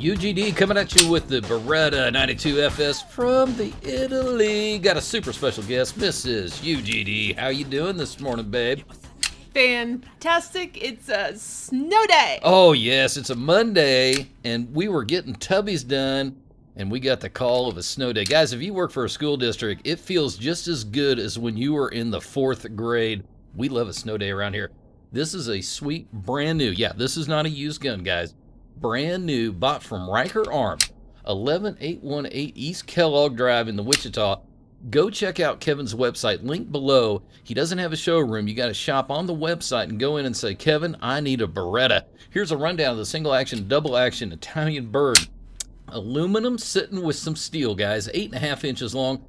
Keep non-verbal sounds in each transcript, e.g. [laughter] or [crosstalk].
UGD coming at you with the Beretta 92 FS from the Italy. Got a super special guest, Mrs. UGD. How you doing this morning, babe? Fantastic. It's a snow day. Oh, yes. It's a Monday, and we were getting tubbies done, and we got the call of a snow day. Guys, if you work for a school district, it feels just as good as when you were in the fourth grade. We love a snow day around here. This is a sweet, brand new, yeah, this is not a used gun, guys brand new, bought from Riker Arm, 11818 East Kellogg Drive in the Wichita. Go check out Kevin's website, link below. He doesn't have a showroom. You got to shop on the website and go in and say, Kevin, I need a Beretta. Here's a rundown of the single action, double action Italian bird. Aluminum sitting with some steel, guys, eight and a half inches long,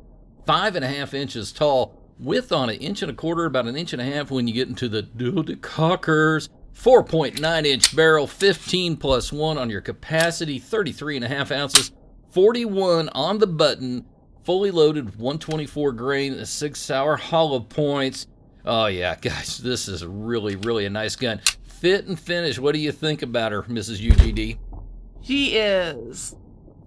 five and a half inches tall, width on an inch and a quarter, about an inch and a half when you get into the dual cockers. 4.9 inch barrel, 15 plus 1 on your capacity, 33 and a half ounces, 41 on the button, fully loaded 124 grain, 6 hour hollow points. Oh, yeah, [laughs] guys, this is really, really a nice gun. Fit and finish, what do you think about her, Mrs. UGD? She is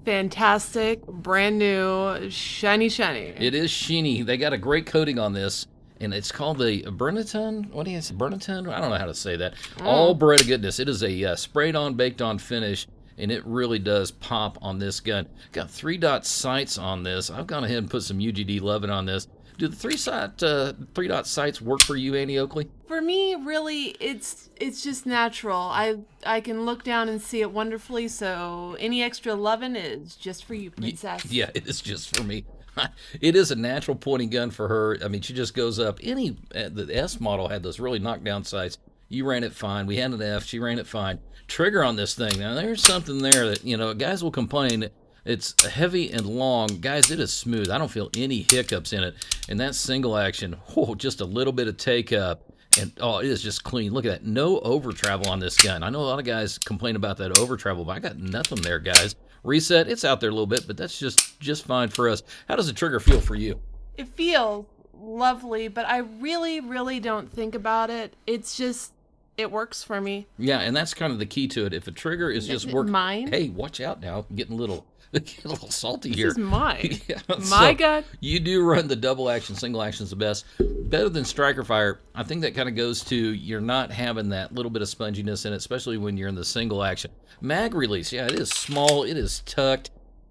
fantastic, brand new, shiny, shiny. It is shiny. They got a great coating on this and it's called the Burnaton. What do you say? I don't know how to say that. Mm. All bread of goodness. It is a uh, sprayed on, baked on finish, and it really does pop on this gun. Got three dot sights on this. I've gone ahead and put some UGD Lovin' on this. Do the three sight uh, three dot sights work for you, Annie Oakley? For me, really, it's it's just natural. I I can look down and see it wonderfully. So any extra lovin' is just for you, princess. yeah [laughs] it is just for me. [laughs] it is a natural pointing gun for her. I mean, she just goes up. Any uh, the S model had those really knockdown sights. You ran it fine. We had an F. She ran it fine. Trigger on this thing. Now there's something there that you know guys will complain. It's heavy and long. Guys, it is smooth. I don't feel any hiccups in it. And that single action, oh, just a little bit of take up. And oh, it is just clean. Look at that. No over travel on this gun. I know a lot of guys complain about that over travel, but I got nothing there, guys reset. It's out there a little bit, but that's just just fine for us. How does the trigger feel for you? It feels lovely, but I really, really don't think about it. It's just it works for me. Yeah, and that's kind of the key to it. If a trigger is just working, mine. Hey, watch out now! I'm getting a little, [laughs] getting a little salty this here. This is mine. [laughs] yeah, My so God, you do run the double action, single action is the best, better than striker fire. I think that kind of goes to you're not having that little bit of sponginess in it, especially when you're in the single action mag release. Yeah, it is small, it is tucked,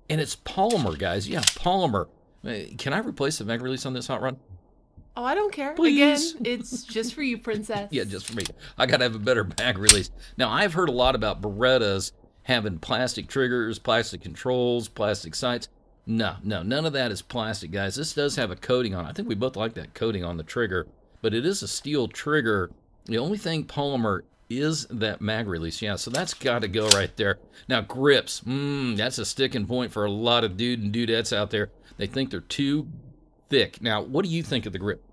and it's polymer, guys. Yeah, polymer. Can I replace the mag release on this hot run? Oh, I don't care. Please. Again, it's just for you, princess. [laughs] yeah, just for me. I gotta have a better bag release. Now, I've heard a lot about Berettas having plastic triggers, plastic controls, plastic sights. No, no, none of that is plastic, guys. This does have a coating on. It. I think we both like that coating on the trigger, but it is a steel trigger. The only thing polymer is that mag release. Yeah, so that's got to go right there. Now, grips. Mmm, that's a sticking point for a lot of dude and dudettes out there. They think they're too thick. Now, what do you think of the grip?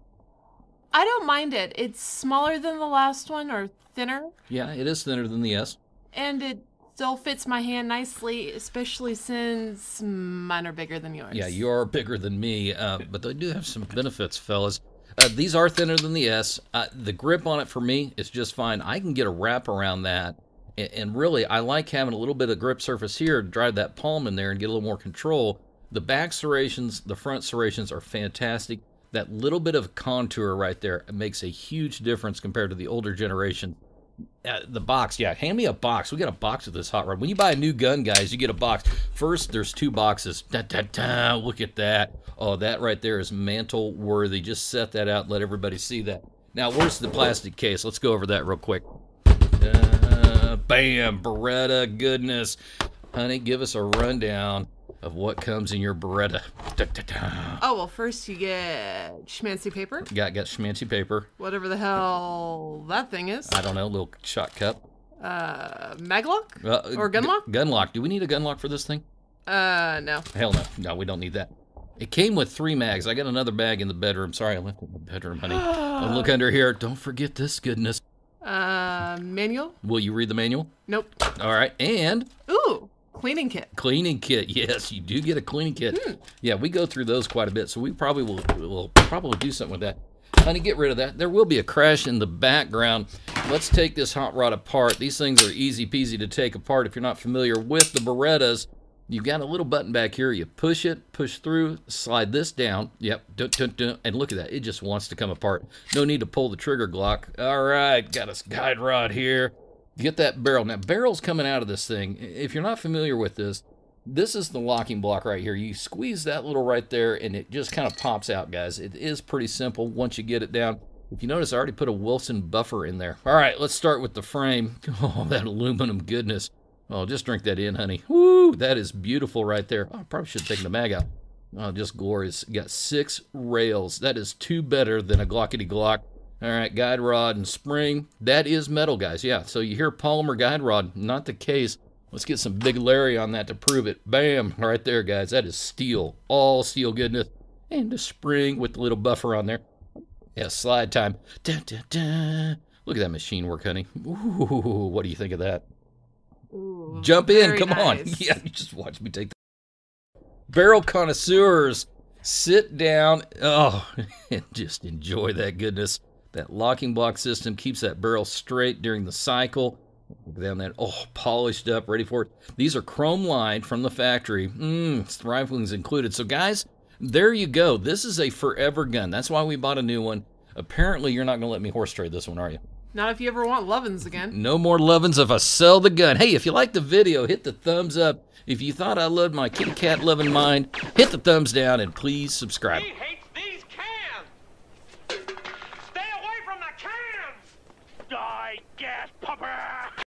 I don't mind it. It's smaller than the last one or thinner. Yeah, it is thinner than the S. And it still fits my hand nicely, especially since mine are bigger than yours. Yeah, you are bigger than me, uh, but they do have some benefits, fellas. Uh, these are thinner than the S. Uh, the grip on it for me is just fine. I can get a wrap around that. And, and really, I like having a little bit of grip surface here to drive that palm in there and get a little more control the back serrations, the front serrations are fantastic. That little bit of contour right there makes a huge difference compared to the older generation. Uh, the box, yeah, hand me a box. We got a box of this hot rod. When you buy a new gun, guys, you get a box. First, there's two boxes. Da da da. Look at that. Oh, that right there is mantle worthy. Just set that out. Let everybody see that. Now, where's the plastic case? Let's go over that real quick. Uh, bam, Beretta, goodness. Honey, give us a rundown of what comes in your Beretta. Da, da, da. Oh, well, first you get schmancy paper. Got, got schmancy paper. Whatever the hell that thing is. I don't know, little shot cup. Uh, maglock? Uh, or gunlock? G- gunlock. Do we need a gunlock for this thing? Uh, no. Hell no. No, we don't need that. It came with three mags. I got another bag in the bedroom. Sorry, I left it in the bedroom, honey. [gasps] look under here. Don't forget this goodness. Uh, manual? Will you read the manual? Nope. All right, and. Ooh, Cleaning kit. Cleaning kit. [laughs] Yes, you do get a cleaning kit. Hmm. Yeah, we go through those quite a bit, so we probably will will probably do something with that. Honey, get rid of that. There will be a crash in the background. Let's take this hot rod apart. These things are easy peasy to take apart. If you're not familiar with the Berettas, you've got a little button back here. You push it, push through, slide this down. Yep, dun, dun, dun. and look at that. It just wants to come apart. No need to pull the trigger Glock. All right, got a guide rod here get that barrel. Now, barrel's coming out of this thing. If you're not familiar with this, this is the locking block right here. You squeeze that little right there, and it just kind of pops out, guys. It is pretty simple once you get it down. If you notice, I already put a Wilson buffer in there. All right, let's start with the frame. [laughs] Oh, that aluminum goodness. Oh, just drink that in, honey. Woo, that is beautiful right there. Oh, I probably should have taken the mag out. Oh, just glorious. You got six rails. That is two better than a Glockety Glock. All right, guide rod and spring. That is metal, guys. Yeah, so you hear polymer guide rod, not the case. Let's get some big Larry on that to prove it. Bam, right there, guys. That is steel, all steel goodness. And the spring with the little buffer on there. Yeah, slide time. Da, da, da. Look at that machine work, honey. Ooh, what do you think of that? Ooh, Jump in, come [laughs] nice. on. Yeah, you just watch me take that. Barrel connoisseurs, sit down. Oh, [laughs] and just enjoy that goodness. That locking block system keeps that barrel straight during the cycle. Look down that, oh, polished up, ready for it. These are chrome lined from the factory. Mmm, rifling's included. So guys, there you go. This is a forever gun. That's why we bought a new one. Apparently you're not going to let me horse trade this one, are you? Not if you ever want Lovins again. No more Lovins if I sell the gun. Hey, if you liked the video, hit the thumbs up. If you thought I loved my kitty cat Lovin' mind, hit the thumbs down and please subscribe.